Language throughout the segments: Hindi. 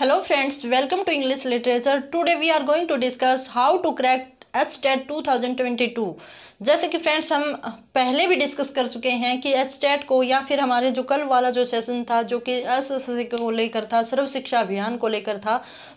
hello friends welcome to English literature today we are going to discuss how to crack H TET two thousand twenty two जैसे कि फ्रेंड्स हम पहले भी डिस्कस कर चुके हैं कि एच टेट को या फिर हमारे जो कल वाला जो सेशन था जो कि एस एस सी को लेकर था सर्व शिक्षा अभियान को लेकर था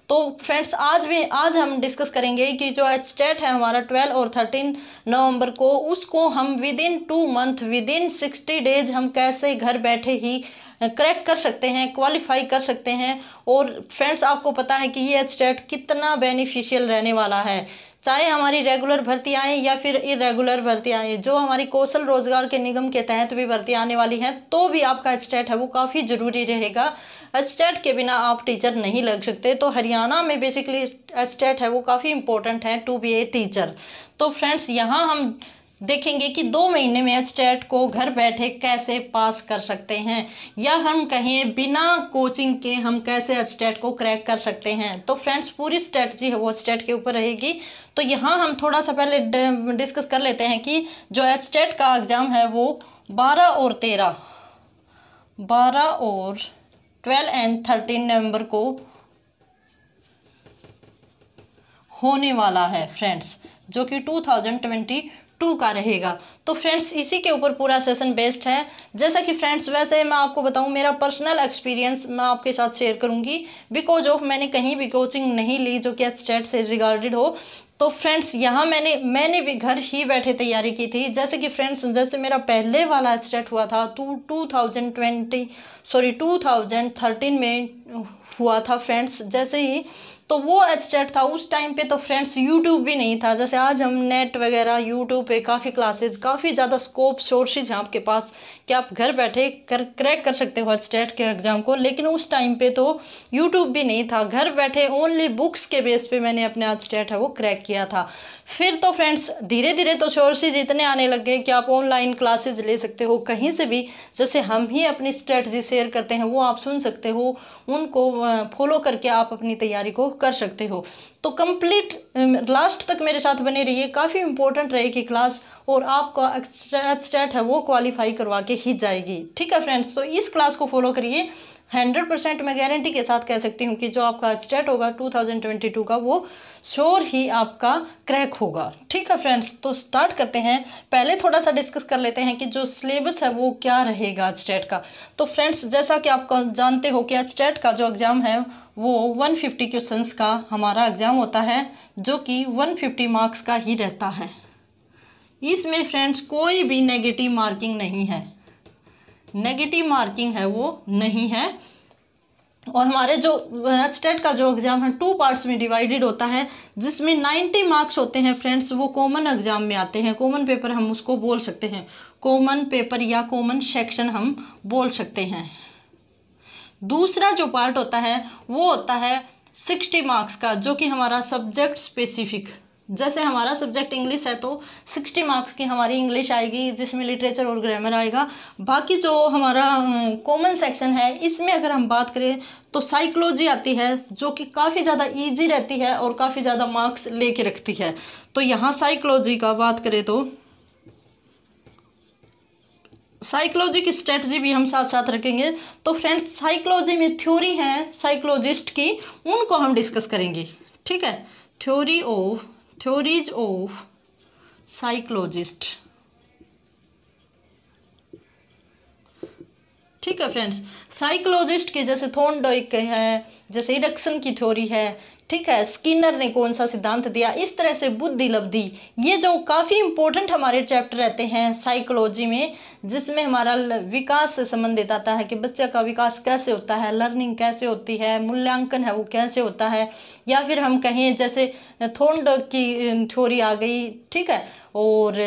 तो फ्रेंड्स आज भी आज हम डिस्कस करेंगे कि जो एच टेट है हमारा ट्वेल्व और थर्टीन नवंबर को उसको हम within two month within sixty days हम कैसे घर बैठे ही क्रैक कर सकते हैं क्वालिफाई कर सकते हैं और फ्रेंड्स आपको पता है कि ये एच कितना बेनिफिशियल रहने वाला है चाहे हमारी रेगुलर भर्ती आए या फिर इरेगुलर भर्ती आए जो हमारी कौशल रोजगार के निगम के तहत भी भर्ती आने वाली हैं तो भी आपका एचटेट है वो काफ़ी ज़रूरी रहेगा एचटेट के बिना आप टीचर नहीं लग सकते तो हरियाणा में बेसिकली एचटेट है वो काफ़ी इंपॉर्टेंट है टू बी ए टीचर तो फ्रेंड्स यहाँ हम देखेंगे कि दो महीने में एच को घर बैठे कैसे पास कर सकते हैं या हम कहें बिना कोचिंग के हम कैसे एच को क्रैक कर सकते हैं तो फ्रेंड्स पूरी स्ट्रेटजी है वो स्टेट के ऊपर रहेगी तो यहाँ हम थोड़ा सा पहले डिस्कस कर लेते हैं कि जो एच का एग्ज़ाम है वो बारह और तेरह बारह और ट्वेल्व एंड थर्टीन नवंबर को होने वाला है फ्रेंड्स जो कि टू थाउजेंड ट्वेंटी टू का रहेगा तो फ्रेंड्स इसी के ऊपर पूरा सेशन बेस्ड है जैसा कि फ्रेंड्स वैसे मैं आपको बताऊं मेरा पर्सनल एक्सपीरियंस मैं आपके साथ शेयर करूंगी बिकॉज ऑफ मैंने कहीं भी कोचिंग नहीं ली जो कि स्टेट से रिगार्डेड हो तो फ्रेंड्स यहाँ मैंने मैंने भी घर ही बैठे तैयारी की थी जैसे कि फ्रेंड्स जैसे मेरा पहले वाला स्टेट हुआ था two two thousand twenty sorry two thousand thirteen में हुआ था फ्रेंड्स जैसे ही तो वो एब्स्ट्रैक्ट था उस टाइम पे तो फ्रेंड्स यूट्यूब भी नहीं था जैसे आज हम नेट वगैरह यूट्यूब पे काफ़ी क्लासेस काफ़ी ज़्यादा स्कोप सोर्सेज हैं आपके पास कि आप घर बैठे कर क्रैक कर सकते हो स्टेट के एग्ज़ाम को लेकिन उस टाइम पे तो यूट्यूब भी नहीं था घर बैठे ओनली बुक्स के बेस पे मैंने अपने आज स्टेट है वो क्रैक किया था फिर तो फ्रेंड्स धीरे धीरे तो सोर्सेज इतने आने लग गए कि आप ऑनलाइन क्लासेज ले सकते हो कहीं से भी जैसे हम ही अपनी स्ट्रेटजी शेयर करते हैं वो आप सुन सकते हो उनको फॉलो करके आप अपनी तैयारी को कर सकते हो तो कंप्लीट लास्ट um, तक मेरे साथ बने रहिए काफ़ी इंपॉर्टेंट रहेगी क्लास और आपका एक्स्ट्रेट है वो क्वालिफाई करवा के ही जाएगी ठीक है फ्रेंड्स तो इस क्लास को फॉलो करिए हंड्रेड परसेंट मैं गारंटी के साथ कह सकती हूँ कि जो आपका स्टेट होगा टू थाउजेंड ट्वेंटी टू का वो श्योर ही आपका क्रैक होगा ठीक है फ्रेंड्स तो स्टार्ट करते हैं पहले थोड़ा सा डिस्कस कर लेते हैं कि जो सिलेबस है वो क्या रहेगा स्टेट का तो फ्रेंड्स जैसा कि आप जानते हो कि स्टेट का जो एग्ज़ाम है वो 150 क्वेश्चन का हमारा एग्ज़ाम होता है जो कि 150 मार्क्स का ही रहता है इसमें फ्रेंड्स कोई भी नेगेटिव मार्किंग नहीं है नेगेटिव मार्किंग है वो नहीं है और हमारे जो स्टेट का जो एग्ज़ाम है टू पार्ट्स में डिवाइडेड होता है जिसमें नाइन्टी मार्क्स होते हैं फ्रेंड्स वो कॉमन एग्ज़ाम में आते हैं कॉमन पेपर हम उसको बोल सकते हैं कॉमन पेपर या कॉमन सेक्शन हम बोल सकते हैं दूसरा जो पार्ट होता है वो होता है सिक्सटी मार्क्स का जो कि हमारा सब्जेक्ट स्पेसिफिक जैसे हमारा सब्जेक्ट इंग्लिश है तो सिक्सटी मार्क्स की हमारी इंग्लिश आएगी जिसमें लिटरेचर और ग्रामर आएगा बाकी जो हमारा कॉमन अं, सेक्शन है इसमें अगर हम बात करें तो साइकोलॉजी आती है जो कि काफ़ी ज़्यादा ईजी रहती है और काफ़ी ज़्यादा मार्क्स ले रखती है तो यहाँ साइकोलॉजी का बात करें तो साइकोलॉजी की स्ट्रेटजी भी हम साथ साथ रखेंगे तो फ्रेंड्स साइकोलॉजी में थ्योरी है साइकोलॉजिस्ट की उनको हम डिस्कस करेंगे ठीक है theory of theories of psychologist ठीक है फ्रेंड्स साइकोलॉजिस्ट के जैसे थोन के हैं जैसे इडक्शन की थ्योरी है ठीक है स्किनर ने कौन सा सिद्धांत दिया इस तरह से बुद्धि लब्धि ये जो काफ़ी इंपॉर्टेंट हमारे चैप्टर रहते हैं साइकोलॉजी में जिसमें हमारा विकास से संबंधित आता है कि बच्चे का विकास कैसे होता है लर्निंग कैसे होती है मूल्यांकन है वो कैसे होता है या फिर हम कहें जैसे थोंड की थ्योरी आ गई ठीक है और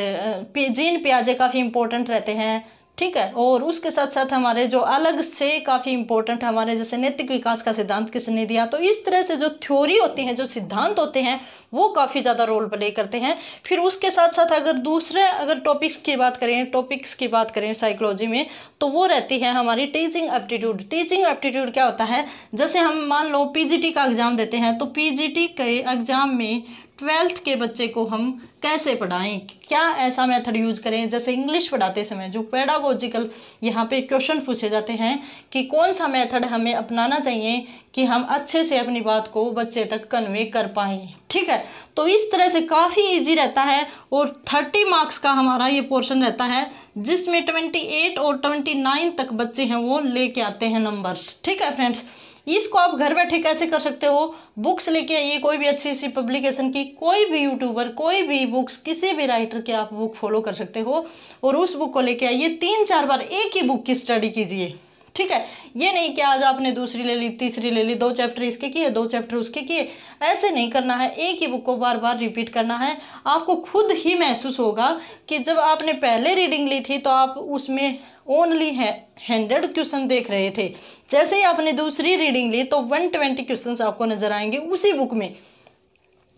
जीन प्याजे काफ़ी इंपॉर्टेंट रहते हैं ठीक है और उसके साथ साथ हमारे जो अलग से काफ़ी इंपॉर्टेंट हमारे जैसे नैतिक विकास का सिद्धांत किसने दिया तो इस तरह से जो थ्योरी होती हैं जो सिद्धांत होते हैं वो काफ़ी ज़्यादा रोल प्ले करते हैं फिर उसके साथ साथ अगर दूसरे अगर टॉपिक्स की बात करें टॉपिक्स की बात करें साइकोलॉजी में तो वो रहती है हमारी टीचिंग एप्टीट्यूड टीचिंग एप्टीट्यूड क्या होता है जैसे हम मान लो पी का एग्ज़ाम देते हैं तो पी के एग्ज़ाम में ट्वेल्थ के बच्चे को हम कैसे पढ़ाएं क्या ऐसा मेथड यूज करें जैसे इंग्लिश पढ़ाते समय जो पेडागोजिकल यहाँ पे क्वेश्चन पूछे जाते हैं कि कौन सा मेथड हमें अपनाना चाहिए कि हम अच्छे से अपनी बात को बच्चे तक कन्वे कर पाए ठीक है तो इस तरह से काफ़ी इजी रहता है और थर्टी मार्क्स का हमारा ये पोर्शन रहता है जिसमें ट्वेंटी एट और ट्वेंटी नाइन तक बच्चे हैं वो लेके आते हैं नंबर्स ठीक है फ्रेंड्स इसको आप घर बैठे कैसे कर सकते हो बुक्स लेके आइए कोई भी अच्छी सी पब्लिकेशन की कोई भी यूट्यूबर कोई भी बुक्स किसी भी राइटर की आप बुक फॉलो कर सकते हो और उस बुक को लेके आइए तीन चार बार एक ही बुक की स्टडी कीजिए ठीक है ये नहीं कि आज आपने दूसरी ले ली तीसरी ले ली दो चैप्टर इसके किए दो चैप्टर उसके किए ऐसे नहीं करना है एक ही बुक को बार बार रिपीट करना है आपको खुद ही महसूस होगा कि जब आपने पहले रीडिंग ली थी तो आप उसमें ओनली है हंड्रेड क्वेश्चन देख रहे थे जैसे ही आपने दूसरी रीडिंग ली तो वन ट्वेंटी क्वेश्चन आपको नज़र आएंगे उसी बुक में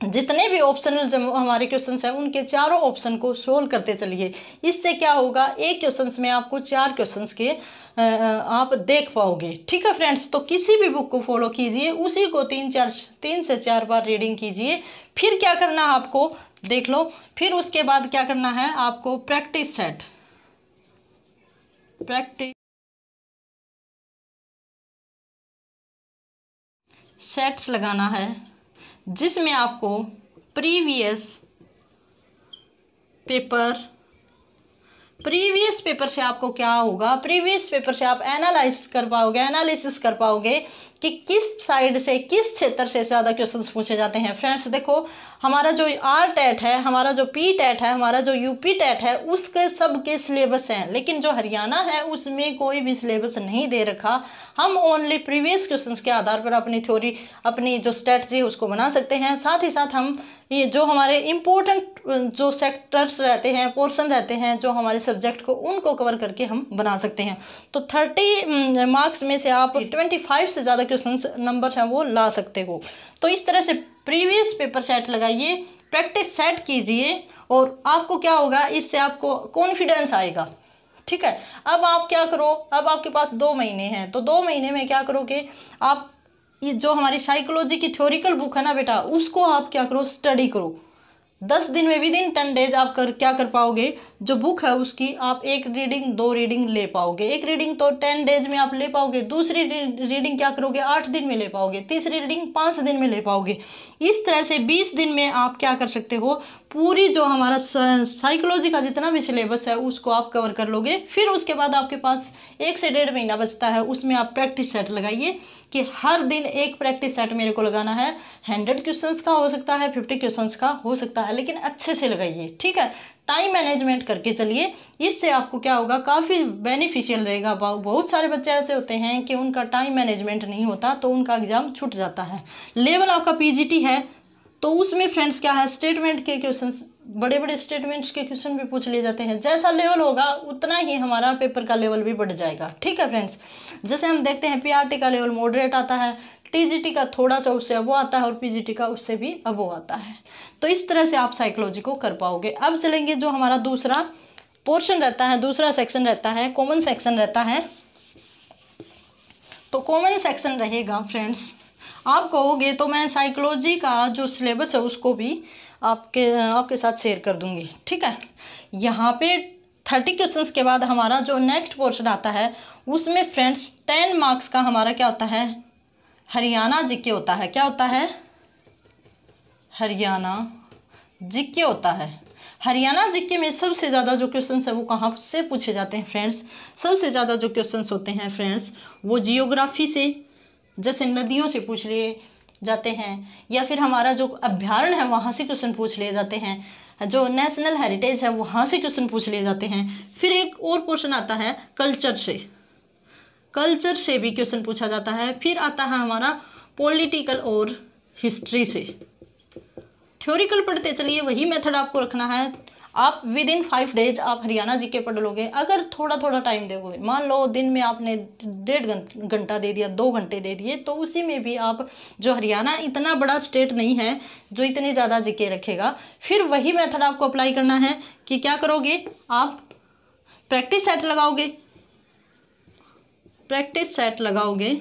जितने भी ऑप्शनल हमारे क्वेश्चंस हैं उनके चारों ऑप्शन को सोल्व करते चलिए इससे क्या होगा एक क्वेश्चंस में आपको चार क्वेश्चंस के आप देख पाओगे ठीक है फ्रेंड्स तो किसी भी बुक को फॉलो कीजिए उसी को तीन चार तीन से चार बार रीडिंग कीजिए फिर क्या करना है आपको देख लो फिर उसके बाद क्या करना है आपको प्रैक्टिस सेट प्रैक्टिस सेट्स लगाना है जिसमें आपको प्रीवियस पेपर प्रीवियस पेपर से आपको क्या होगा प्रीवियस पेपर से आप एनालाइज कर पाओगे एनालिसिस कर पाओगे कि किस साइड से किस क्षेत्र से ज़्यादा क्वेश्चन पूछे जाते हैं फ्रेंड्स देखो हमारा जो आर टेट है हमारा जो पी टेट है हमारा जो यूपी टेट है उसके सब के सिलेबस हैं लेकिन जो हरियाणा है उसमें कोई भी सिलेबस नहीं दे रखा हम ओनली प्रीवियस क्वेश्चन के आधार पर अपनी थ्योरी अपनी जो स्ट्रेटजी है उसको बना सकते हैं साथ ही साथ हम ये जो हमारे इम्पोर्टेंट जो सेक्टर्स रहते हैं पोर्सन रहते हैं जो हमारे सब्जेक्ट को उनको कवर करके हम बना सकते हैं तो थर्टी मार्क्स mm, में से आप ट्वेंटी फाइव से ज़्यादा ज़्यादा क्वेश्चन नंबर हैं वो ला सकते हो तो इस तरह से प्रीवियस पेपर सेट लगाइए प्रैक्टिस सेट कीजिए और आपको क्या होगा इससे आपको कॉन्फिडेंस आएगा ठीक है अब आप क्या करो अब आपके पास दो महीने हैं तो दो महीने में क्या करोगे आप ये जो हमारी साइकोलॉजी की थ्योरिकल बुक है ना बेटा उसको आप क्या करो स्टडी करो दस दिन में विद इन टेन डेज आप कर क्या कर पाओगे जो बुक है उसकी आप एक रीडिंग दो रीडिंग ले पाओगे एक रीडिंग तो टेन डेज में आप ले पाओगे दूसरी रीडिंग क्या करोगे आठ दिन में ले पाओगे तीसरी रीडिंग पाँच दिन में ले पाओगे इस तरह से बीस दिन में आप क्या कर सकते हो पूरी जो हमारा साइकोलॉजी का जितना भी सिलेबस है उसको आप कवर कर लोगे फिर उसके बाद आपके पास एक से डेढ़ महीना बचता है उसमें आप प्रैक्टिस सेट लगाइए कि हर दिन एक प्रैक्टिस सेट मेरे को लगाना है हंड्रेड क्वेश्चंस का हो सकता है फिफ्टी क्वेश्चंस का हो सकता है लेकिन अच्छे से लगाइए ठीक है टाइम मैनेजमेंट करके चलिए इससे आपको क्या होगा काफ़ी बेनिफिशियल रहेगा बहुत सारे बच्चे ऐसे होते हैं कि उनका टाइम मैनेजमेंट नहीं होता तो उनका एग्ज़ाम छूट जाता है लेवल आपका पीजीटी है तो उसमें फ्रेंड्स क्या है स्टेटमेंट के क्वेश्चन बड़े बड़े स्टेटमेंट्स के क्वेश्चन भी पूछ लिए जाते हैं जैसा लेवल होगा उतना ही हमारा पेपर का लेवल भी बढ़ जाएगा ठीक है फ्रेंड्स जैसे हम देखते हैं पी का लेवल मॉडरेट आता है टी का थोड़ा सा उससे अबो आता है और पीजीटी का उससे भी अबो आता है तो इस तरह से आप साइकोलॉजी को कर पाओगे अब चलेंगे जो हमारा दूसरा पोर्शन रहता है दूसरा सेक्शन रहता है कॉमन सेक्शन रहता है तो कॉमन सेक्शन रहेगा फ्रेंड्स आप कहोगे तो मैं साइकोलॉजी का जो सिलेबस है उसको भी आपके आपके साथ शेयर कर दूंगी ठीक है यहाँ पे थर्टी क्वेश्चंस के बाद हमारा जो नेक्स्ट पोर्शन आता है उसमें फ्रेंड्स टेन मार्क्स का हमारा क्या होता है हरियाणा जी होता है क्या होता है हरियाणा जी होता है हरियाणा जीके में सबसे ज़्यादा जो क्वेश्चन है वो कहाँ से पूछे जाते हैं फ्रेंड्स सबसे ज़्यादा जो क्वेश्चन होते हैं फ्रेंड्स वो जियोग्राफी से जैसे नदियों से पूछ लिए जाते हैं या फिर हमारा जो अभ्यारण है वहाँ से क्वेश्चन पूछ लिए जाते हैं जो नेशनल हेरिटेज है वहाँ से क्वेश्चन पूछ लिए जाते हैं फिर एक और क्वेश्चन आता है कल्चर से कल्चर से भी क्वेश्चन पूछा जाता है फिर आता है हमारा पॉलिटिकल और हिस्ट्री से थ्योरिकल पढ़ते चलिए वही मेथड आपको रखना है आप विद इन फाइव डेज आप हरियाणा जी के पढ़ लोगे अगर थोड़ा थोड़ा टाइम दोगे मान लो दिन में आपने डेढ़ घंटा दे दिया दो घंटे दे दिए तो उसी में भी आप जो हरियाणा इतना बड़ा स्टेट नहीं है जो इतने ज़्यादा जी रखेगा फिर वही मेथड आपको अप्लाई करना है कि क्या करोगे आप प्रैक्टिस सेट लगाओगे प्रैक्टिस सेट लगाओगे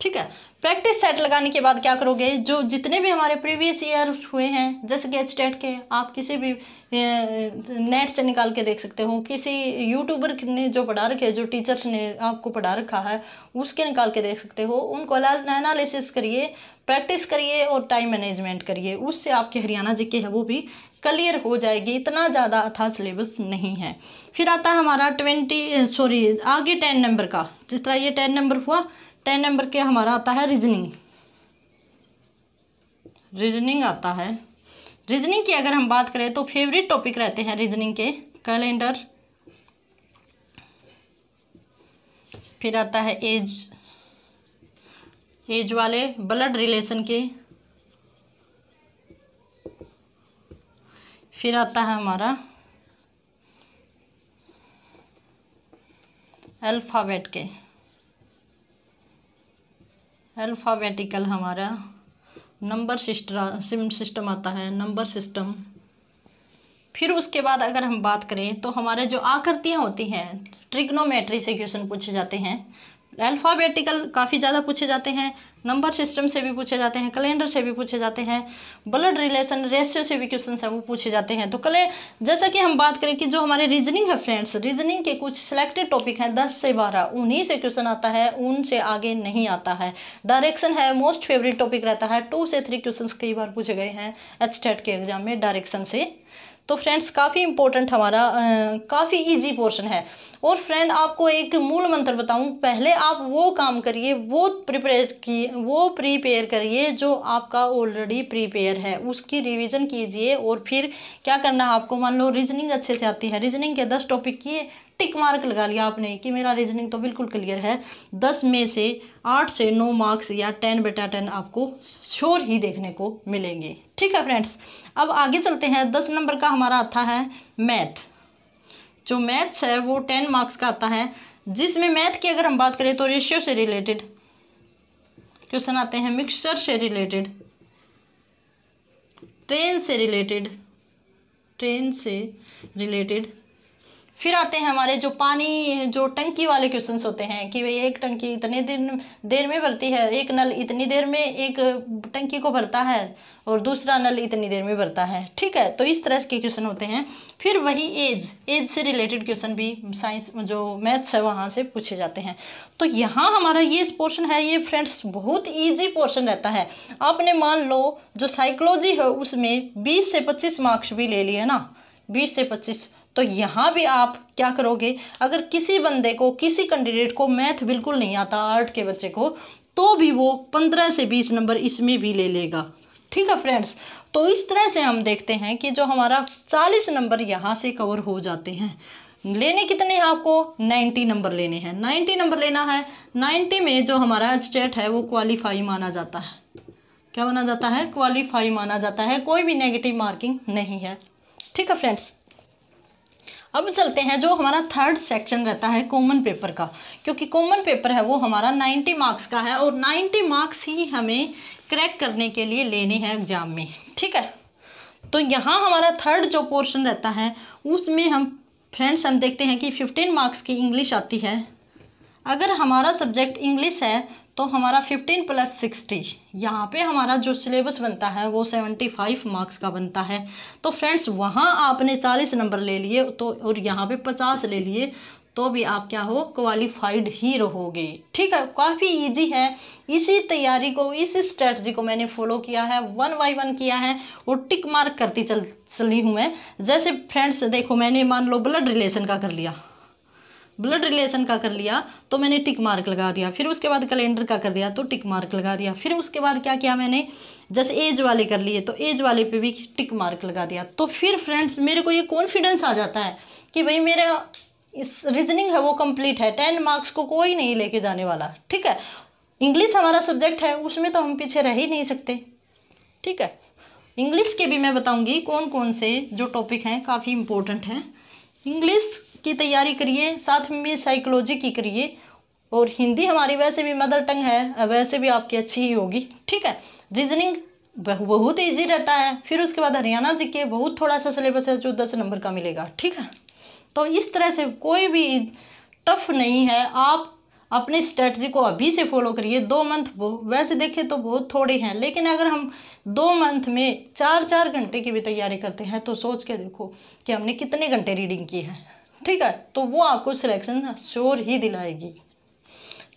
ठीक है प्रैक्टिस सेट लगाने के बाद क्या करोगे जो जितने भी हमारे प्रीवियस ईयर हुए हैं जैसे कि टेट के आप किसी भी नेट से निकाल के देख सकते हो किसी यूट्यूबर ने जो पढ़ा रखे जो टीचर्स ने आपको पढ़ा रखा है उसके निकाल के देख सकते हो उनको एनालिसिस करिए प्रैक्टिस करिए और टाइम मैनेजमेंट करिए उससे आपके हरियाणा जी के है वो भी क्लियर हो जाएगी इतना ज़्यादा अथा सिलेबस नहीं है फिर आता है हमारा ट्वेंटी सॉरी आगे टेन नंबर का जिस तरह ये टेन नंबर हुआ टेन नंबर के हमारा आता है रीजनिंग रीजनिंग आता है रीजनिंग की अगर हम बात करें तो फेवरेट टॉपिक रहते हैं रीजनिंग के कैलेंडर फिर आता है एज एज वाले ब्लड रिलेशन के फिर आता है हमारा अल्फ़ाबेट के अल्फ़ाबेटिकल हमारा नंबर सिस्टम सिस्टम आता है नंबर सिस्टम फिर उसके बाद अगर हम बात करें तो हमारे जो आकृतियाँ होती हैं ट्रिग्नोमेट्री से क्वेश्चन पूछे जाते हैं अल्फ़ाबेटिकल काफ़ी ज़्यादा पूछे जाते हैं नंबर सिस्टम से भी पूछे जाते हैं कैलेंडर से भी पूछे जाते हैं ब्लड रिलेशन रेशियो से भी क्वेश्चन है वो पूछे जाते हैं तो कले जैसा कि हम बात करें कि जो हमारे रीजनिंग है फ्रेंड्स रीजनिंग के कुछ सिलेक्टेड टॉपिक हैं दस से बारह उन्हीं से क्वेश्चन आता है उनसे आगे नहीं आता है डायरेक्शन है मोस्ट फेवरेट टॉपिक रहता है टू से थ्री क्वेश्चन कई बार पूछे गए हैं एच के एग्जाम में डायरेक्शन से तो फ्रेंड्स काफ़ी इंपॉर्टेंट हमारा काफ़ी इजी पोर्शन है और फ्रेंड आपको एक मूल मंत्र बताऊं पहले आप वो काम करिए वो प्रिपेयर की वो प्रिपेयर करिए जो आपका ऑलरेडी प्रिपेयर है उसकी रिवीजन कीजिए और फिर क्या करना है आपको मान लो रीजनिंग अच्छे से आती है रीजनिंग के दस टॉपिक किए टिक मार्क लगा लिया आपने कि मेरा रीजनिंग तो बिल्कुल क्लियर है दस में से आठ से नौ मार्क्स या टेन बेटा टेन आपको श्योर ही देखने को मिलेंगे ठीक है फ्रेंड्स अब आगे चलते हैं दस नंबर का हमारा आता है मैथ जो मैथ्स है वो टेन मार्क्स का आता है जिसमें मैथ की अगर हम बात करें तो रेशियो से रिलेटेड क्वेश्चन आते हैं मिक्सचर से रिलेटेड ट्रेन से रिलेटेड ट्रेन से रिलेटेड फिर आते हैं हमारे जो पानी जो टंकी वाले क्वेश्चंस होते हैं कि भाई एक टंकी इतने दिन देर में भरती है एक नल इतनी देर में एक टंकी को भरता है और दूसरा नल इतनी देर में भरता है ठीक है तो इस तरह के क्वेश्चन होते हैं फिर वही एज एज से रिलेटेड क्वेश्चन भी साइंस जो मैथ्स है वहाँ से पूछे जाते हैं तो यहाँ हमारा ये पोर्शन है ये फ्रेंड्स बहुत ईजी पोर्शन रहता है आपने मान लो जो साइकोलॉजी है उसमें बीस से पच्चीस मार्क्स भी ले लिए ना बीस से पच्चीस तो यहाँ भी आप क्या करोगे अगर किसी बंदे को किसी कैंडिडेट को मैथ बिल्कुल नहीं आता आर्ट के बच्चे को तो भी वो पंद्रह से बीस नंबर इसमें भी ले लेगा ठीक है फ्रेंड्स तो इस तरह से हम देखते हैं कि जो हमारा चालीस नंबर यहाँ से कवर हो जाते हैं लेने कितने हैं आपको नाइन्टी नंबर लेने हैं नाइन्टी नंबर लेना है नाइन्टी में जो हमारा स्टेट है वो क्वालिफाई माना जाता है क्या माना जाता है क्वालिफाई माना जाता है कोई भी नेगेटिव मार्किंग नहीं है ठीक है फ्रेंड्स अब चलते हैं जो हमारा थर्ड सेक्शन रहता है कॉमन पेपर का क्योंकि कॉमन पेपर है वो हमारा 90 मार्क्स का है और 90 मार्क्स ही हमें क्रैक करने के लिए लेने हैं एग्ज़ाम में ठीक है तो यहाँ हमारा थर्ड जो पोर्शन रहता है उसमें हम फ्रेंड्स हम देखते हैं कि फिफ्टीन मार्क्स की इंग्लिश आती है अगर हमारा सब्जेक्ट इंग्लिश है तो हमारा फिफ्टीन प्लस सिक्सटी यहाँ पर हमारा जो सिलेबस बनता है वो सेवेंटी फाइव मार्क्स का बनता है तो फ्रेंड्स वहाँ आपने चालीस नंबर ले लिए तो और यहाँ पे पचास ले लिए तो भी आप क्या हो क्वालिफाइड ही रहोगे ठीक है काफ़ी इजी है इसी तैयारी को इसी स्ट्रेटजी को मैंने फॉलो किया है वन बाई वन किया है और टिक मार्क करती चल चली हूँ मैं जैसे फ्रेंड्स देखो मैंने मान लो ब्लड रिलेशन का कर लिया ब्लड रिलेशन का कर लिया तो मैंने टिक मार्क लगा दिया फिर उसके बाद कैलेंडर का कर दिया तो टिक मार्क लगा दिया फिर उसके बाद क्या किया मैंने जैसे एज वाले कर लिए तो एज वाले पे भी टिक मार्क लगा दिया तो फिर फ्रेंड्स मेरे को ये कॉन्फिडेंस आ जाता है कि भाई मेरा इस रीजनिंग है वो कंप्लीट है टेन मार्क्स को कोई नहीं लेके जाने वाला ठीक है इंग्लिश हमारा सब्जेक्ट है उसमें तो हम पीछे रह ही नहीं सकते ठीक है इंग्लिश के भी मैं बताऊंगी कौन कौन से जो टॉपिक हैं काफ़ी इंपॉर्टेंट हैं इंग्लिश की तैयारी करिए साथ में साइकोलॉजी की करिए और हिंदी हमारी वैसे भी मदर टंग है वैसे भी आपकी अच्छी ही होगी ठीक है रीजनिंग बहुत ईजी रहता है फिर उसके बाद हरियाणा जी के बहुत थोड़ा सा सिलेबस है जो दस नंबर का मिलेगा ठीक है तो इस तरह से कोई भी टफ नहीं है आप अपनी स्ट्रेटजी को अभी से फॉलो करिए दो मंथ वैसे देखें तो बहुत थोड़े हैं लेकिन अगर हम दो मंथ में चार चार घंटे की भी तैयारी करते हैं तो सोच के देखो कि हमने कितने घंटे रीडिंग की है ठीक है तो वो आपको सिलेक्शन श्योर ही दिलाएगी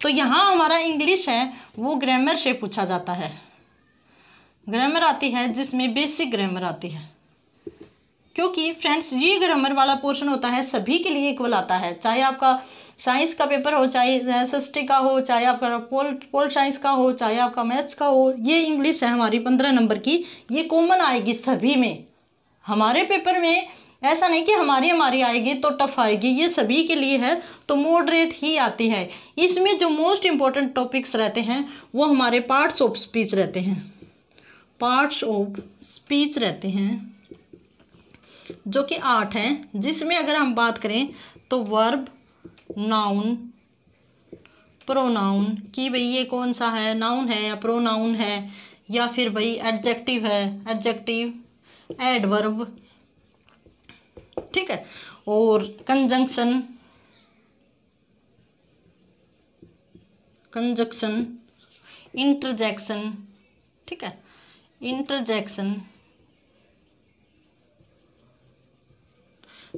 तो यहाँ हमारा इंग्लिश है वो ग्रामर से पूछा जाता है ग्रामर आती है जिसमें बेसिक ग्रामर आती है क्योंकि फ्रेंड्स ये ग्रामर वाला पोर्शन होता है सभी के लिए इक्वल आता है चाहे आपका साइंस का पेपर हो चाहे एस का हो चाहे आपका पोल पोल साइंस का हो चाहे आपका मैथ्स का हो ये इंग्लिश है हमारी पंद्रह नंबर की ये कॉमन आएगी सभी में हमारे पेपर में ऐसा नहीं कि हमारी हमारी आएगी तो टफ आएगी ये सभी के लिए है तो मॉडरेट ही आती है इसमें जो मोस्ट इम्पॉर्टेंट टॉपिक्स रहते हैं वो हमारे पार्ट्स ऑफ स्पीच रहते हैं पार्ट्स ऑफ स्पीच रहते हैं जो कि आठ हैं जिसमें अगर हम बात करें तो वर्ब नाउन प्रोनाउन कि भाई ये कौन सा है नाउन है या प्रोनाउन है या फिर भाई एडजेक्टिव है एडजेक्टिव एडवर्ब ठीक है और कंजंक्शन कंजक्शन इंटरजेक्शन ठीक है इंटरजेक्शन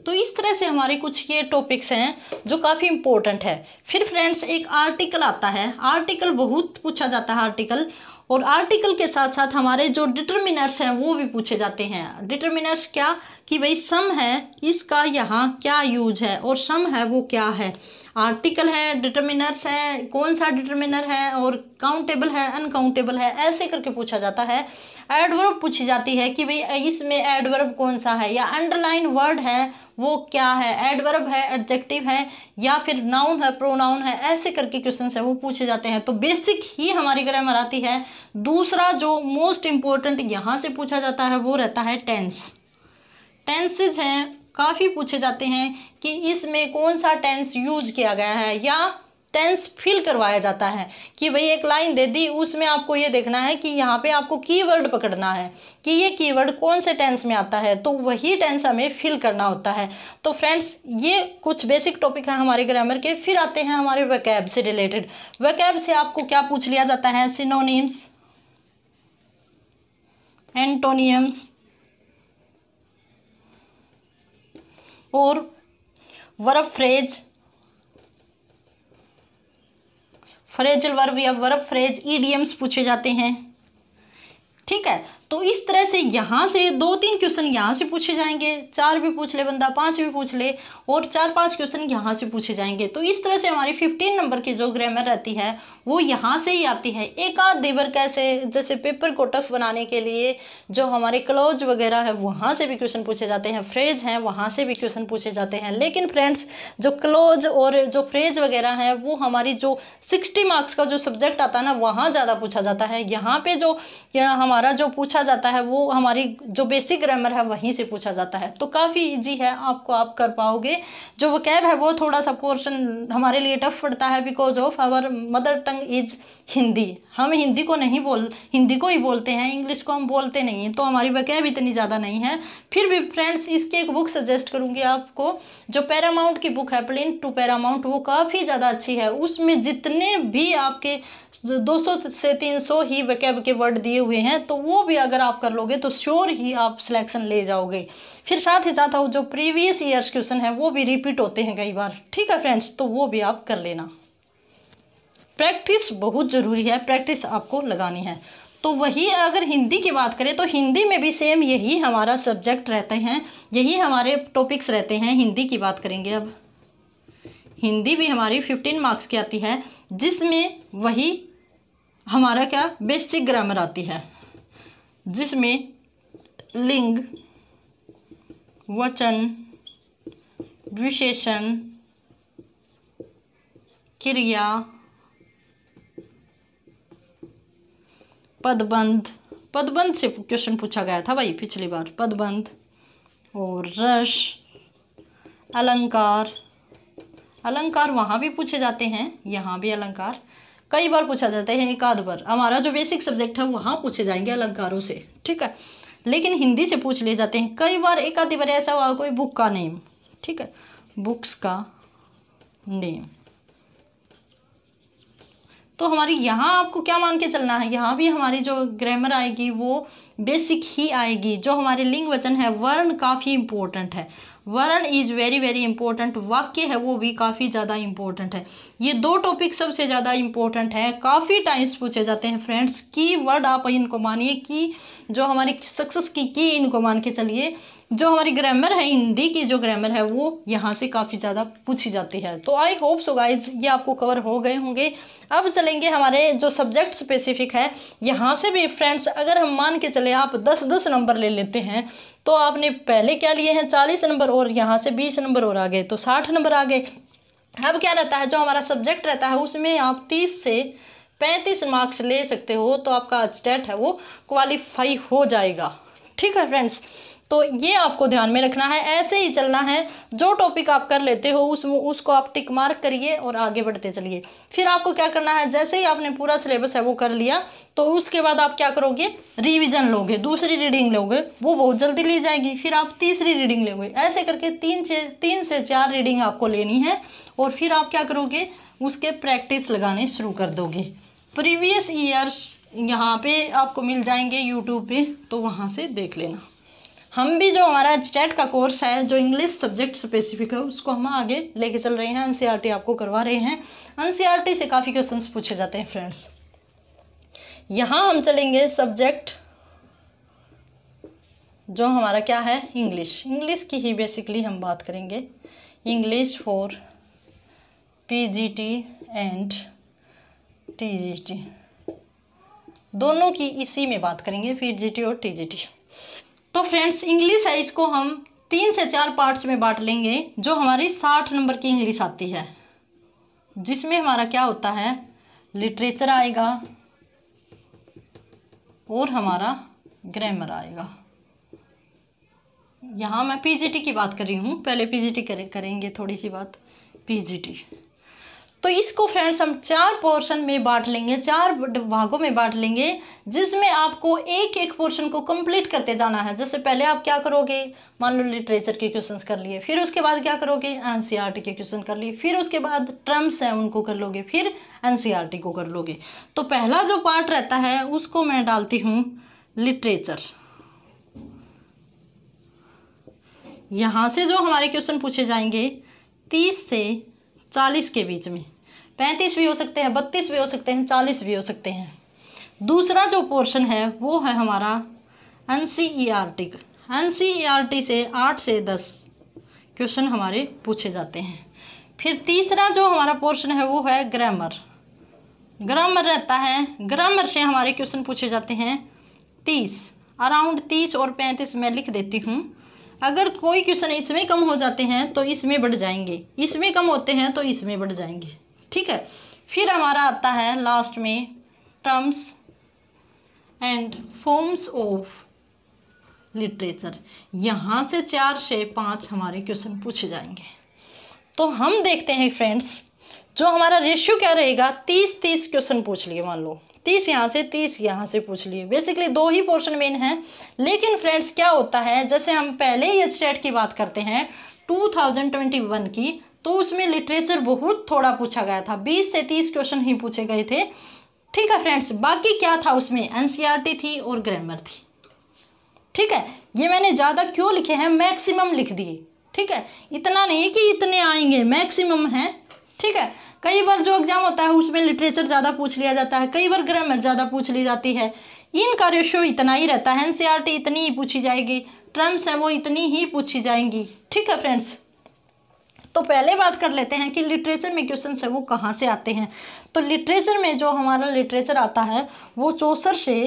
तो इस तरह से हमारे कुछ ये टॉपिक्स हैं जो काफ़ी इम्पोर्टेंट है फिर फ्रेंड्स एक आर्टिकल आता है आर्टिकल बहुत पूछा जाता है आर्टिकल और आर्टिकल के साथ साथ हमारे जो डिटर्मिनर्स हैं वो भी पूछे जाते हैं डिटर्मिनर्स क्या कि भाई सम है इसका यहाँ क्या यूज है और सम है वो क्या है आर्टिकल है डिटर्मिनर्स है कौन सा डिटर्मिनर है और काउंटेबल है अनकाउंटेबल है ऐसे करके पूछा जाता है एडवर्ब पूछी जाती है कि भाई इसमें एडवर्ब कौन सा है या अंडरलाइन वर्ड है वो क्या है एडवर्ब है एडजेक्टिव है या फिर नाउन है प्रोनाउन है ऐसे करके क्वेश्चन है वो पूछे जाते हैं तो बेसिक ही हमारी ग्रामर आती है दूसरा जो मोस्ट इम्पोर्टेंट यहाँ से पूछा जाता है वो रहता है टेंस टेंसेज हैं काफ़ी पूछे जाते हैं कि इसमें कौन सा टेंस यूज किया गया है या टेंस फिल करवाया जाता है कि भाई एक लाइन दे दी उसमें आपको ये देखना है कि यहाँ पे आपको कीवर्ड पकड़ना है कि ये कीवर्ड कौन से टेंस में आता है तो वही टेंस हमें फिल करना होता है तो फ्रेंड्स ये कुछ बेसिक टॉपिक हैं हमारे ग्रामर के फिर आते हैं हमारे वकैब से रिलेटेड वकैब से आपको क्या पूछ लिया जाता है सिनोनिम्स एंटोनियम्स और वर्ब फ्रेज फ्रेजल वर्ब या वर्ब फ्रेज ईडीएम्स पूछे जाते हैं ठीक है तो इस तरह से यहाँ से दो तीन क्वेश्चन यहाँ से पूछे जाएंगे चार भी पूछ ले बंदा पांच भी पूछ ले और चार पांच क्वेश्चन यहाँ से पूछे जाएंगे तो इस तरह से हमारी फिफ्टीन नंबर की जो ग्रामर रहती है वो यहाँ से ही आती है एक आध देवर कैसे जैसे पेपर को टफ बनाने के लिए जो हमारे क्लोज वगैरह है वहाँ से भी क्वेश्चन पूछे जाते हैं फ्रेज हैं वहाँ से भी क्वेश्चन पूछे जाते हैं लेकिन फ्रेंड्स जो क्लोज और जो फ्रेज वगैरह हैं वो हमारी जो सिक्सटी मार्क्स का जो सब्जेक्ट आता है ना वहाँ ज़्यादा पूछा जाता है यहाँ पर जो हमारा जो पूछा जाता है वो हमारी जो बेसिक ग्रामर है वहीं से पूछा जाता है तो काफ़ी ईजी है आपको आप कर पाओगे जो वो कैब है वो थोड़ा सा पोर्शन हमारे लिए टफ पड़ता है because of our mother tongue tongue is Hindi हम हिंदी को नहीं बोल हिंदी को ही बोलते हैं इंग्लिश को हम बोलते नहीं तो हमारी वकैब इतनी ज़्यादा नहीं है फिर भी फ्रेंड्स इसकी एक बुक सजेस्ट करूँगी आपको जो पैरामाउंट की बुक है प्लेन टू पैरामाउंट वो काफ़ी ज़्यादा अच्छी है उसमें जितने भी आपके सौ से सौ ही वकैब के वर्ड दिए हुए हैं तो वो भी अगर आप कर लोगे तो श्योर ही आप सिलेक्शन ले जाओगे फिर साथ ही साथ जो प्रीवियस ईयर्स क्वेश्चन है वो भी रिपीट होते हैं कई बार ठीक है फ्रेंड्स तो वो भी आप कर लेना प्रैक्टिस बहुत ज़रूरी है प्रैक्टिस आपको लगानी है तो वही अगर हिंदी की बात करें तो हिंदी में भी सेम यही हमारा सब्जेक्ट रहते हैं यही हमारे टॉपिक्स रहते हैं हिंदी की बात करेंगे अब हिंदी भी हमारी फिफ्टीन मार्क्स की आती है जिसमें वही हमारा क्या बेसिक ग्रामर आती है जिसमें लिंग वचन विशेषण क्रिया पदबंध पदबंध से क्वेश्चन पूछा गया था भाई पिछली बार पदबंध और रस अलंकार अलंकार वहाँ भी पूछे जाते हैं यहाँ भी अलंकार कई बार पूछा जाता है एक आध बार हमारा जो बेसिक सब्जेक्ट है वहाँ पूछे जाएंगे अलंकारों से ठीक है लेकिन हिंदी से पूछ लिए जाते हैं कई बार एक आधी बार ऐसा हुआ कोई बुक का नेम ठीक है बुक्स का नेम तो हमारी यहाँ आपको क्या मान के चलना है यहाँ भी हमारी जो ग्रामर आएगी वो बेसिक ही आएगी जो हमारे लिंग वचन है वर्ण काफ़ी इम्पोर्टेंट है वर्ण इज वेरी वेरी इंपॉर्टेंट वाक्य है वो भी काफ़ी ज़्यादा इंपॉर्टेंट है ये दो टॉपिक सबसे ज़्यादा इंपॉर्टेंट है काफ़ी टाइम्स पूछे जाते हैं फ्रेंड्स की वर्ड आप इनको मानिए कि जो हमारी सक्सेस की की इनको मान के चलिए जो हमारी ग्रामर है हिंदी की जो ग्रामर है वो यहाँ से काफ़ी ज़्यादा पूछी जाती है तो आई होप सो गाइज ये आपको कवर हो गए होंगे अब चलेंगे हमारे जो सब्जेक्ट स्पेसिफिक है यहाँ से भी फ्रेंड्स अगर हम मान के चले आप दस दस नंबर ले लेते हैं तो आपने पहले क्या लिए हैं चालीस नंबर और यहाँ से बीस नंबर और आ गए तो साठ नंबर आ गए अब क्या रहता है जो हमारा सब्जेक्ट रहता है उसमें आप तीस से पैंतीस मार्क्स ले सकते हो तो आपका स्टेट है वो क्वालिफाई हो जाएगा ठीक है फ्रेंड्स तो ये आपको ध्यान में रखना है ऐसे ही चलना है जो टॉपिक आप कर लेते हो उस उसको आप टिक मार्क करिए और आगे बढ़ते चलिए फिर आपको क्या करना है जैसे ही आपने पूरा सिलेबस है वो कर लिया तो उसके बाद आप क्या करोगे रिविज़न लोगे दूसरी रीडिंग लोगे वो बहुत जल्दी ली जाएगी फिर आप तीसरी रीडिंग लोगे ऐसे करके तीन से तीन से चार रीडिंग आपको लेनी है और फिर आप क्या करोगे उसके प्रैक्टिस लगाने शुरू कर दोगे प्रीवियस ईयर यहाँ पे आपको मिल जाएंगे यूट्यूब पे तो वहाँ से देख लेना हम भी जो हमारा स्टेट का कोर्स है जो इंग्लिश सब्जेक्ट स्पेसिफिक है उसको हम आगे लेके चल रहे हैं एनसीईआरटी आपको करवा रहे हैं एनसीईआरटी से काफ़ी क्वेश्चंस पूछे जाते हैं फ्रेंड्स यहाँ हम चलेंगे सब्जेक्ट जो हमारा क्या है इंग्लिश इंग्लिश की ही बेसिकली हम बात करेंगे English for T and T दोनों की इसी में बात करेंगे जी टी और टी तो फ्रेंड्स इंग्लिश है इसको हम तीन से चार पार्ट्स में बांट लेंगे जो हमारी साठ नंबर की इंग्लिश आती है जिसमें हमारा क्या होता है लिटरेचर आएगा और हमारा ग्रामर आएगा यहाँ मैं पीजीटी की बात कर रही हूँ पहले पीजीटी करेंगे थोड़ी सी बात पीजीटी तो इसको फ्रेंड्स हम चार पोर्शन में बांट लेंगे चार भागों में बांट लेंगे जिसमें आपको एक एक पोर्शन को कंप्लीट करते जाना है जैसे पहले आप क्या करोगे मान लो लिटरेचर के क्वेश्चंस कर लिए फिर उसके बाद क्या करोगे एनसीईआरटी के क्वेश्चन कर लिए फिर उसके बाद टर्म्स हैं उनको कर लोगे फिर एन को कर लोगे तो पहला जो पार्ट रहता है उसको मैं डालती हूँ लिटरेचर यहाँ से जो हमारे क्वेश्चन पूछे जाएंगे तीस से चालीस के बीच में पैंतीस भी हो सकते हैं बत्तीस भी हो सकते हैं चालीस भी हो सकते हैं दूसरा जो पोर्शन है वो है हमारा N C E R T N C E R T से आठ से दस क्वेश्चन हमारे पूछे जाते हैं फिर तीसरा जो हमारा पोर्शन है वो है ग्रामर ग्रामर रहता है ग्रामर से हमारे क्वेश्चन पूछे जाते हैं तीस अराउंड तीस और पैंतीस मैं लिख देती हूँ अगर कोई क्वेश्चन इसमें कम हो जाते हैं तो इसमें बढ़ जाएंगे इसमें कम होते हैं तो इसमें बढ़ जाएंगे ठीक है फिर हमारा आता है लास्ट में terms and forms of literature यहाँ से चार से पाँच हमारे क्वेश्चन पूछे जाएंगे तो हम देखते हैं फ्रेंड्स जो हमारा रेशियो क्या रहेगा तीस तीस क्वेश्चन पूछ लिए मान लो तीस यहाँ से तीस यहाँ से पूछ लिए बेसिकली दो ही पोर्शन मेन हैं लेकिन फ्रेंड्स क्या होता है जैसे हम पहले ही एच की बात करते हैं 2021 की तो उसमें लिटरेचर बहुत थोड़ा पूछा गया था बीस से तीस क्वेश्चन ही पूछे गए थे ठीक है फ्रेंड्स बाकी क्या था उसमें एनसीईआरटी e थी और ग्रामर थी ठीक है ये मैंने ज़्यादा क्यों लिखे हैं मैक्सिमम लिख दिए ठीक है इतना नहीं कि इतने आएंगे मैक्सिमम है ठीक है कई बार जो एग्ज़ाम होता है उसमें लिटरेचर ज़्यादा पूछ लिया जाता है कई बार ग्रामर ज़्यादा पूछ ली जाती है इनका रेशो इतना ही रहता है एन e इतनी ही पूछी जाएगी टर्म्स हैं वो इतनी ही पूछी जाएंगी ठीक है फ्रेंड्स तो पहले बात कर लेते हैं कि लिटरेचर में क्वेश्चन है वो कहाँ से आते हैं तो लिटरेचर में जो हमारा लिटरेचर आता है वो चौसर से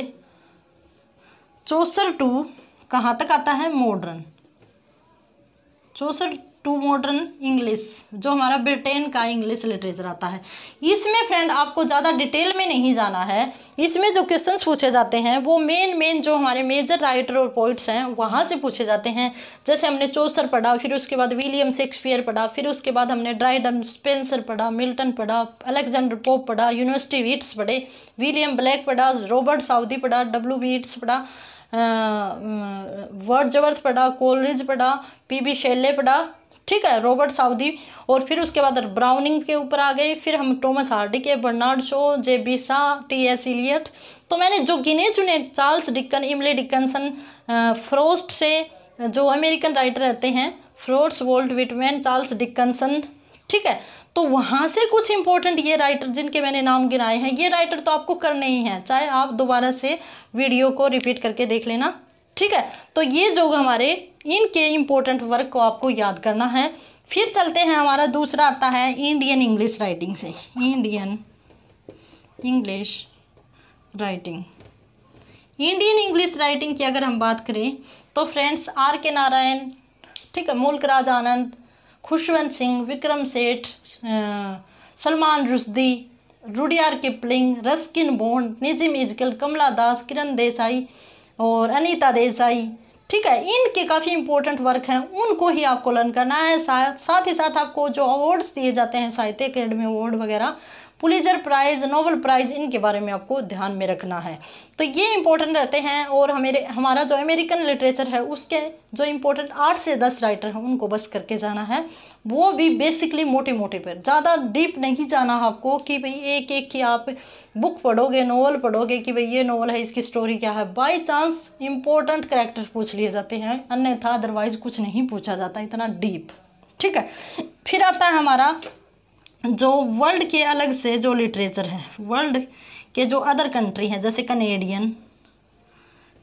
चौसर टू कहाँ तक आता है मॉडर्न चौसठ टू मॉडर्न इंग्लिश जो हमारा ब्रिटेन का इंग्लिश लिटरेचर आता है इसमें फ्रेंड आपको ज़्यादा डिटेल में नहीं जाना है इसमें जो क्वेश्चंस पूछे जाते हैं वो मेन मेन जो हमारे मेजर राइटर और पोइट्स हैं वहाँ से पूछे जाते हैं जैसे हमने चोसर पढ़ा फिर उसके बाद विलियम शेक्सपियर पढ़ा फिर उसके बाद हमने ड्राइडन स्पेंसर पढ़ा मिल्टन पढ़ा अलेक्जेंडर पोप पढ़ा यूनिवर्सिटी वीट्स पढ़े विलियम ब्लैक पढ़ा रॉबर्ट साउदी पढ़ा डब्ल्यू वीट्स पढ़ा जवर्थ पढ़ा कोलरिज पढ़ा पी बी शेले पढ़ा ठीक है रॉबर्ट साउदी और फिर उसके बाद ब्राउनिंग के ऊपर आ गए फिर हम टॉमस हार्डी के Bernard Shaw G B Shaw T S Eliot तो मैंने जो गिने चुने Charles Dickens Emily Dickinson Frost से जो अमेरिकन राइटर रहते हैं Frost Walt Whitman Charles Dickinson ठीक है तो वहाँ से कुछ इंपॉर्टेंट ये राइटर जिनके मैंने नाम गिनाए हैं ये राइटर तो आपको करने ही हैं चाहे आप दोबारा से वीडियो को रिपीट करके देख लेना ठीक है तो ये जो हमारे इनके इम्पोर्टेंट वर्क को आपको याद करना है फिर चलते हैं हमारा दूसरा आता है इंडियन इंग्लिश राइटिंग से Indian English writing Indian English writing की अगर हम बात करें तो फ्रेंड्स आर के नारायण ठीक है मुल्क राज आनंद Khushwant Singh Vikram Seth Salman Rushdie Rudyard Kipling Ruskin Bond Nissim Ezekiel Kamala Das Kiran Desai और अनीता देसाई ठीक है इनके काफ़ी इंपॉर्टेंट वर्क हैं उनको ही आपको लर्न करना है साथ साथ ही साथ आपको जो अवार्ड्स दिए जाते हैं साहित्य अकेडमी अवार्ड वगैरह पुलिजर प्राइज़ नोबल प्राइज़ इनके बारे में आपको ध्यान में रखना है तो ये इंपॉर्टेंट रहते हैं और हमारे हमारा जो अमेरिकन लिटरेचर है उसके जो इंपॉर्टेंट आठ से दस राइटर हैं उनको बस करके जाना है वो भी बेसिकली मोटे मोटे पर ज़्यादा डीप नहीं जाना आपको कि भाई एक एक की आप बुक पढ़ोगे नॉवल पढ़ोगे कि भाई ये नॉवल है इसकी स्टोरी क्या है बाय चांस इंपॉर्टेंट करेक्टर पूछ लिए जाते हैं अन्यथा अदरवाइज कुछ नहीं पूछा जाता इतना डीप ठीक है फिर आता है हमारा जो वर्ल्ड के अलग से जो लिटरेचर है वर्ल्ड के जो अदर कंट्री हैं जैसे कनेडियन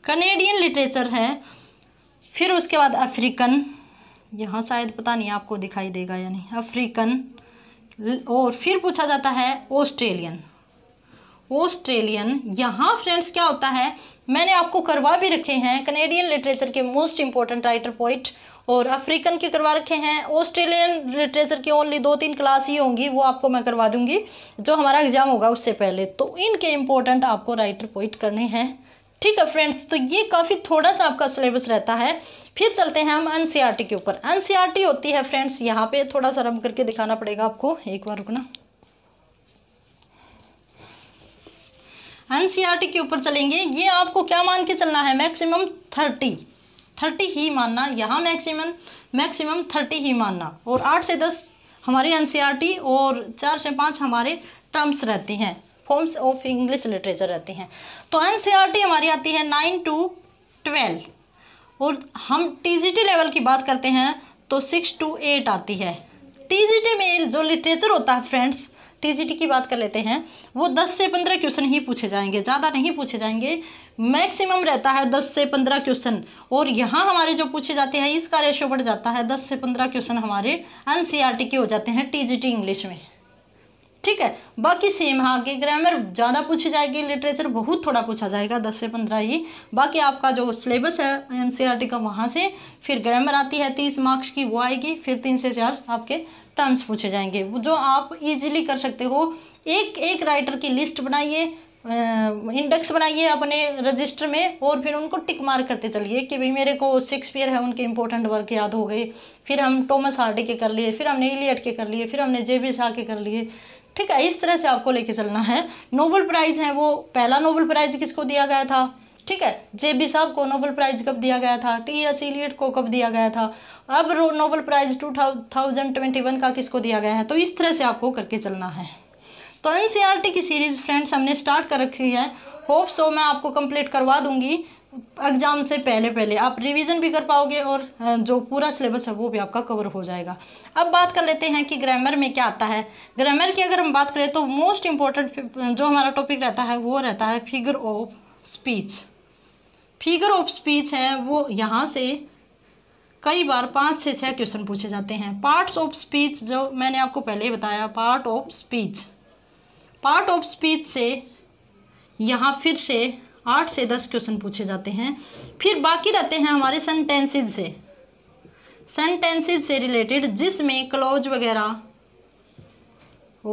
कनेडियन लिटरेचर है फिर उसके बाद अफ्रीकन यहाँ शायद पता नहीं आपको दिखाई देगा या नहीं अफ्रीकन और फिर पूछा जाता है ऑस्ट्रेलियन ऑस्ट्रेलियन यहाँ फ्रेंड्स क्या होता है मैंने आपको करवा भी रखे हैं कनेडियन लिटरेचर के मोस्ट इंपॉर्टेंट राइटर पोइट और अफ्रीकन के करवा रखे हैं ऑस्ट्रेलियन लिटरेचर की ओनली दो तीन क्लास ही होंगी वो आपको मैं करवा दूंगी जो हमारा एग्ज़ाम होगा उससे पहले तो इनके इम्पोर्टेंट आपको राइटर पोइट करने हैं ठीक है फ्रेंड्स तो ये काफ़ी थोड़ा सा आपका सिलेबस रहता है फिर चलते हैं हम एन e के ऊपर एन e होती है फ्रेंड्स यहाँ पर थोड़ा सा रम करके दिखाना पड़ेगा आपको एक बार रुकना एनसीईआरटी के ऊपर चलेंगे ये आपको क्या मान के चलना है मैक्सिमम थर्टी थर्टी ही मानना यहाँ मैक्सिमम मैक्सिमम थर्टी ही मानना और आठ से दस हमारे एनसीईआरटी और चार से पाँच हमारे टर्म्स रहती हैं फॉर्म्स ऑफ इंग्लिश लिटरेचर रहती हैं तो टी हमारी आती है नाइन टू ट्वेल्व और हम टी लेवल की बात करते हैं तो सिक्स टू एट आती है टी में जो लिटरेचर होता है फ्रेंड्स टीजीटी की बात कर लेते हैं वो दस से पंद्रह क्वेश्चन ही पूछे जाएंगे ज़्यादा नहीं पूछे जाएंगे मैक्सिमम रहता है दस से पंद्रह क्वेश्चन और यहाँ हमारे जो पूछे जाते हैं इसका रेशो बढ़ जाता है दस से पंद्रह क्वेश्चन हमारे एन e के हो जाते हैं टी इंग्लिश में ठीक है बाकी सेम है आगे ग्रामर ज़्यादा पूछी जाएगी लिटरेचर बहुत थोड़ा पूछा जाएगा दस से पंद्रह ही बाकी आपका जो सिलेबस है एन e का वहाँ से फिर ग्रामर आती है तीस मार्क्स की वो आएगी फिर तीन से चार आपके टर्म्स पूछे जाएंगे जो आप इजीली कर सकते हो एक एक राइटर की लिस्ट बनाइए इंडेक्स बनाइए अपने रजिस्टर में और फिर उनको टिक मार करते चलिए कि भाई मेरे को शेक्सपियर है उनके इंपॉर्टेंट वर्क याद हो गए फिर हम टॉमस हार्डी के कर लिए फिर हमने इलियट के कर लिए फिर हमने जे बी शाह के कर लिए ठीक है इस तरह से आपको लेके चलना है नोबल प्राइज़ है वो पहला नोबल प्राइज़ किसको दिया गया था ठीक है जे बी साहब को नोबल प्राइज़ कब दिया गया था टी एस इलियट को कब दिया गया था अब Nobel prize two thousand twenty one का किसको दिया गया है तो इस तरह से आपको करके चलना है तो एन सी आर टी की सीरीज़ फ्रेंड्स हमने स्टार्ट कर रखी है होप सो मैं आपको कंप्लीट करवा दूंगी एग्ज़ाम से पहले पहले आप रिवीजन भी कर पाओगे और जो पूरा सिलेबस है वो भी आपका कवर हो जाएगा अब बात कर लेते हैं कि ग्रामर में क्या आता है ग्रामर की अगर हम बात करें तो मोस्ट इम्पॉर्टेंट जो हमारा टॉपिक रहता है वो रहता है figure of speech figure of speech है वो यहाँ से कई बार पाँच से छः क्वेश्चन पूछे जाते हैं पार्ट्स ऑफ स्पीच जो मैंने आपको पहले ही बताया part of speech part of speech से यहाँ फिर से आठ से दस क्वेश्चन पूछे जाते हैं फिर बाकी रहते हैं हमारे सेंटेंसेज से सेंटेंसेज से रिलेटेड जिसमें क्लोज वगैरह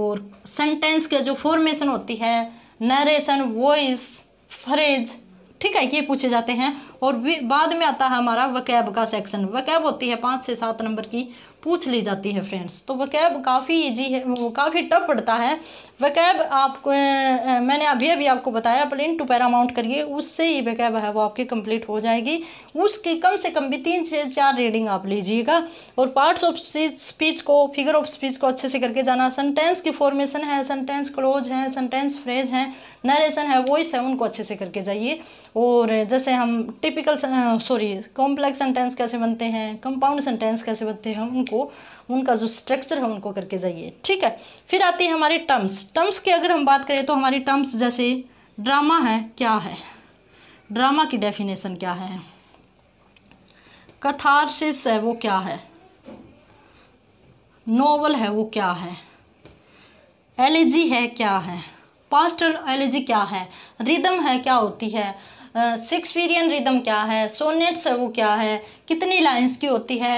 और सेंटेंस के जो फॉर्मेशन होती है नरेशन वॉइस फ्रेज ठीक है ये पूछे जाते हैं और बाद में आता है हमारा वकैब का सेक्शन वकैब होती है पाँच से सात नंबर की पूछ ली जाती है फ्रेंड्स तो वकैब काफ़ी ईजी है वो काफ़ी टफ पड़ता है वकैब आपको मैंने अभी अभी आपको बताया प्लेन टू पैरामाउंट करिए उससे ही वकैब है वो आपकी कंप्लीट हो जाएगी उसकी कम से कम भी तीन से चार रीडिंग आप लीजिएगा और पार्ट्स ऑफ स्पीच को फिगर ऑफ स्पीच को अच्छे से करके जाना सेंटेंस की फॉर्मेशन है सेंटेंस क्लोज है सेंटेंस फ्रेज हैं नरेशन है वॉइस है उनको अच्छे से करके जाइए और जैसे हम टिपिकल सॉरी कॉम्प्लेक्स सेंटेंस कैसे बनते हैं कंपाउंड सेंटेंस कैसे बनते हैं उनको उनका जो स्ट्रक्चर है उनको करके जाइए ठीक है फिर आती है हमारे टर्म्स टर्म्स की अगर हम बात करें तो हमारी टर्म्स जैसे ड्रामा है क्या है ड्रामा की डेफिनेशन क्या है कथारसिस है वो क्या है नोवल है वो क्या है एलिजी है क्या है पास्टल एलर्जी क्या है रिदम है क्या होती है uh, रिदम क्या है सोनेट्स है वो क्या है कितनी लाइंस की होती है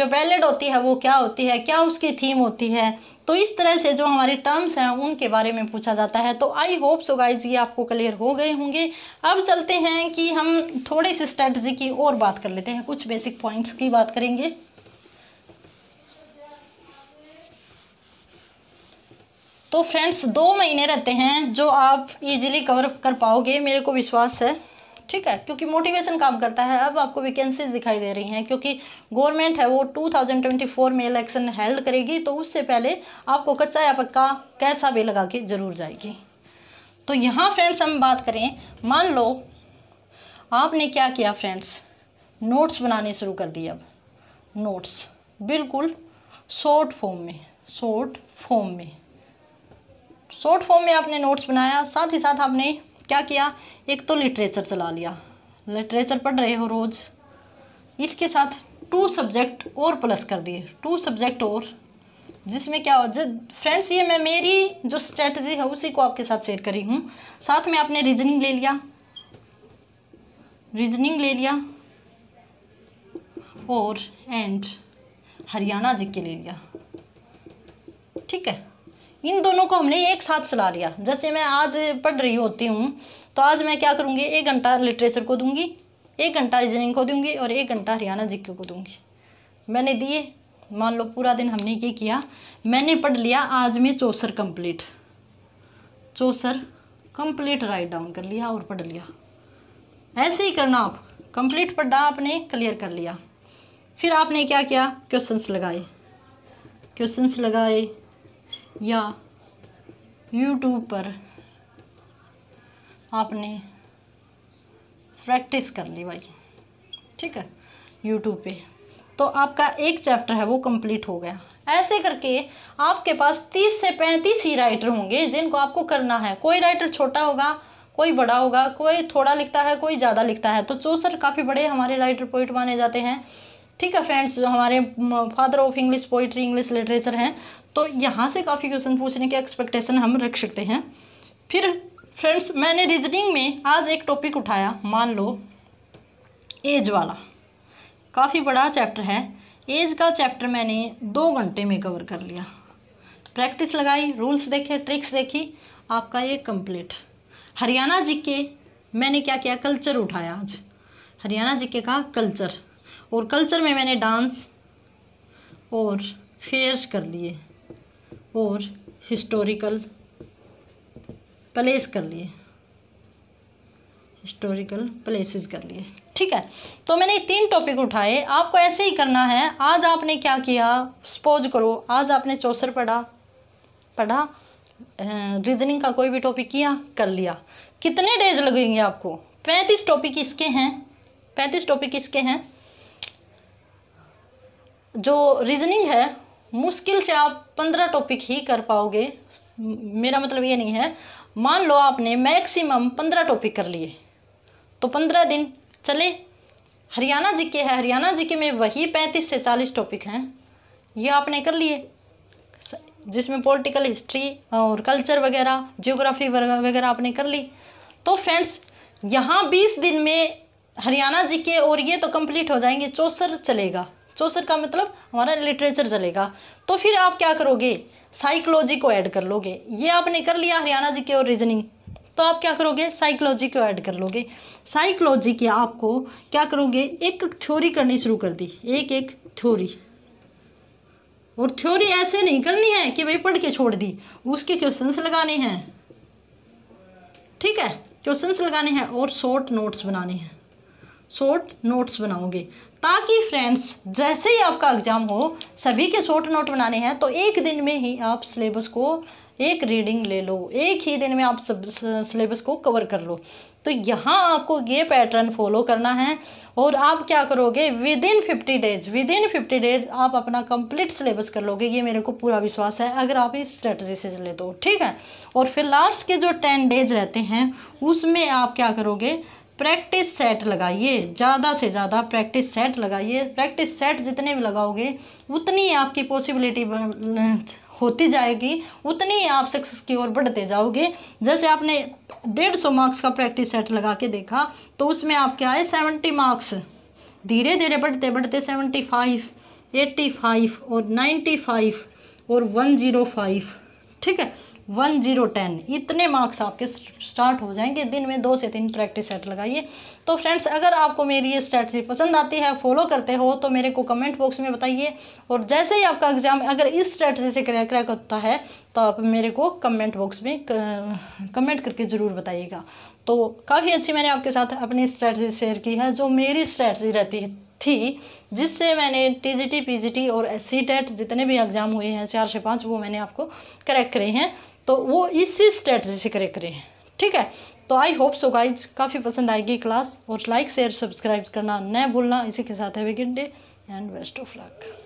जो वैलिड होती है वो क्या होती है क्या उसकी थीम होती है तो इस तरह से जो हमारे टर्म्स हैं उनके बारे में पूछा जाता है तो आई होप सो गाइज ये आपको क्लियर हो गए होंगे अब चलते हैं कि हम थोड़े से स्ट्रेटजी की और बात कर लेते हैं कुछ बेसिक पॉइंट्स की बात करेंगे तो फ्रेंड्स दो महीने रहते हैं जो आप इजीली कवर कर पाओगे मेरे को विश्वास है ठीक है क्योंकि मोटिवेशन काम करता है अब आपको वैकेंसीज दिखाई दे रही हैं क्योंकि गवर्नमेंट है वो 2024 में इलेक्शन हेल्ड करेगी तो उससे पहले आपको कच्चा या पक्का कैसा भी लगा के ज़रूर जाएगी तो यहाँ फ्रेंड्स हम बात करें मान लो आपने क्या किया फ्रेंड्स नोट्स बनाने शुरू कर दिए अब नोट्स बिल्कुल शॉर्ट फॉर्म में शॉर्ट फॉर्म में शॉर्ट फॉर्म में आपने नोट्स बनाया साथ ही साथ आपने क्या किया एक तो लिटरेचर चला लिया लिटरेचर पढ़ रहे हो रोज़ इसके साथ टू सब्जेक्ट और प्लस कर दिए टू सब्जेक्ट और जिसमें क्या हो जब फ्रेंड्स ये मैं मेरी जो स्ट्रेटजी है उसी को आपके साथ शेयर करी हूँ साथ में आपने रीजनिंग ले लिया रीजनिंग ले लिया और एंड हरियाणा जी के ले लिया ठीक है इन दोनों को हमने एक साथ चला लिया जैसे मैं आज पढ़ रही होती हूँ तो आज मैं क्या करूँगी एक घंटा लिटरेचर को दूँगी एक घंटा रीजनिंग को दूँगी और एक घंटा हरियाणा जिक्यू को दूंगी मैंने दिए मान लो पूरा दिन हमने ये किया मैंने पढ़ लिया आज में Chaucer complete Chaucer complete right down कर लिया और पढ़ लिया ऐसे ही करना आप कंप्लीट पढ़ा आपने क्लियर कर लिया फिर आपने क्या किया क्वेश्चंस लगाए क्वेश्चंस लगाए या यूट्यूब पर आपने प्रैक्टिस कर ली भाई ठीक है यूट्यूब पे तो आपका एक चैप्टर है वो कंप्लीट हो गया ऐसे करके आपके पास तीस से पैंतीस ही राइटर होंगे जिनको आपको करना है कोई राइटर छोटा होगा कोई बड़ा होगा कोई थोड़ा लिखता है कोई ज़्यादा लिखता है तो चौसर काफ़ी बड़े हमारे राइटर पोइट माने जाते हैं ठीक है फ्रेंड्स जो हमारे father of English poetry English literature हैं तो यहाँ से काफ़ी क्वेश्चन पूछने के एक्सपेक्टेशन हम रख सकते हैं फिर फ्रेंड्स मैंने रीजनिंग में आज एक टॉपिक उठाया मान लो एज वाला काफ़ी बड़ा चैप्टर है एज का चैप्टर मैंने दो घंटे में कवर कर लिया प्रैक्टिस लगाई रूल्स देखे ट्रिक्स देखी आपका ये कंप्लीट हरियाणा जी के मैंने क्या किया कल्चर उठाया आज हरियाणा जी के का कल्चर और कल्चर में मैंने डांस और फेयर्स कर लिए और हिस्टोरिकल प्लेस कर लिए हिस्टोरिकल प्लेसेस कर लिए ठीक है तो मैंने तीन टॉपिक उठाए आपको ऐसे ही करना है आज आपने क्या किया सपोज करो आज आपने चौसर पढ़ा पढ़ा रीजनिंग का कोई भी टॉपिक किया कर लिया कितने डेज लगेंगे आपको पैंतीस टॉपिक इसके हैं पैंतीस टॉपिक इसके हैं जो रीजनिंग है मुश्किल से आप पंद्रह टॉपिक ही कर पाओगे मेरा मतलब ये नहीं है मान लो आपने मैक्सिमम पंद्रह टॉपिक कर लिए तो पंद्रह दिन चले हरियाणा जी के है हरियाणा जी के में वही पैंतीस से चालीस टॉपिक हैं ये आपने कर लिए जिसमें पॉलिटिकल हिस्ट्री और कल्चर वगैरह जियोग्राफी वगैरह आपने कर ली तो फ्रेंड्स यहाँ बीस दिन में हरियाणा जी के और ये तो कंप्लीट हो जाएंगे चौसर चलेगा चौसठ का मतलब हमारा लिटरेचर चलेगा तो फिर आप क्या करोगे साइकोलॉजी को ऐड कर लोगे ये आपने कर लिया हरियाणा जी के और रीजनिंग तो आप क्या करोगे साइकोलॉजी को ऐड कर लोगे साइकोलॉजी की आपको क्या करोगे एक थ्योरी करनी शुरू कर दी एक एक थ्योरी और थ्योरी ऐसे नहीं करनी है कि भाई पढ़ के छोड़ दी उसके क्वेश्चंस लगाने हैं ठीक है क्वेश्चंस लगाने हैं और शॉर्ट नोट्स बनाने हैं शॉर्ट नोट्स बनाओगे ताकि फ्रेंड्स जैसे ही आपका एग्ज़ाम हो सभी के शॉर्ट नोट बनाने हैं तो एक दिन में ही आप सिलेबस को एक रीडिंग ले लो एक ही दिन में आप सिलेबस को कवर कर लो तो यहाँ आपको ये पैटर्न फॉलो करना है और आप क्या करोगे within fifty days within fifty days आप अपना कंप्लीट सिलेबस कर लोगे ये मेरे को पूरा विश्वास है अगर आप इस स्ट्रेटजी से चले तो ठीक है और फिर लास्ट के जो टेन डेज रहते हैं उसमें आप क्या करोगे प्रैक्टिस सेट लगाइए ज़्यादा से ज़्यादा प्रैक्टिस सेट लगाइए प्रैक्टिस सेट जितने भी लगाओगे उतनी आपकी पॉसिबिलिटी होती जाएगी उतनी आप सक्सेस की ओर बढ़ते जाओगे जैसे आपने डेढ़ सौ मार्क्स का प्रैक्टिस सेट लगा के देखा तो उसमें आप क्या है सेवेंटी मार्क्स धीरे धीरे बढ़ते बढ़ते सेवेंटी फाइव एट्टी फाइव और नाइन्टी फाइव और वन ज़ीरो फाइव ठीक है वन जीरो टेन इतने मार्क्स आपके स्टार्ट हो जाएंगे दिन में दो से तीन प्रैक्टिस सेट लगाइए तो फ्रेंड्स अगर आपको मेरी ये स्ट्रैटी पसंद आती है फॉलो करते हो तो मेरे को कमेंट बॉक्स में बताइए और जैसे ही आपका एग्ज़ाम अगर इस स्ट्रैटी से क्रैक क्रैक होता है तो आप मेरे को कमेंट बॉक्स में कमेंट करके ज़रूर बताइएगा तो काफ़ी अच्छी मैंने आपके साथ अपनी स्ट्रैटी शेयर की है जो मेरी स्ट्रैटी रहती है थी जिससे मैंने T G T P G T और सी टेट e जितने भी एग्ज़ाम हुए हैं चार से पाँच वो मैंने आपको करेक्ट करे हैं तो वो इसी स्ट्रेटजी से करे करें ठीक है तो आई होप सो गाइज काफ़ी पसंद आएगी क्लास और लाइक शेयर सब्सक्राइब करना न भूलना इसी के साथ है वे गिड day and best of luck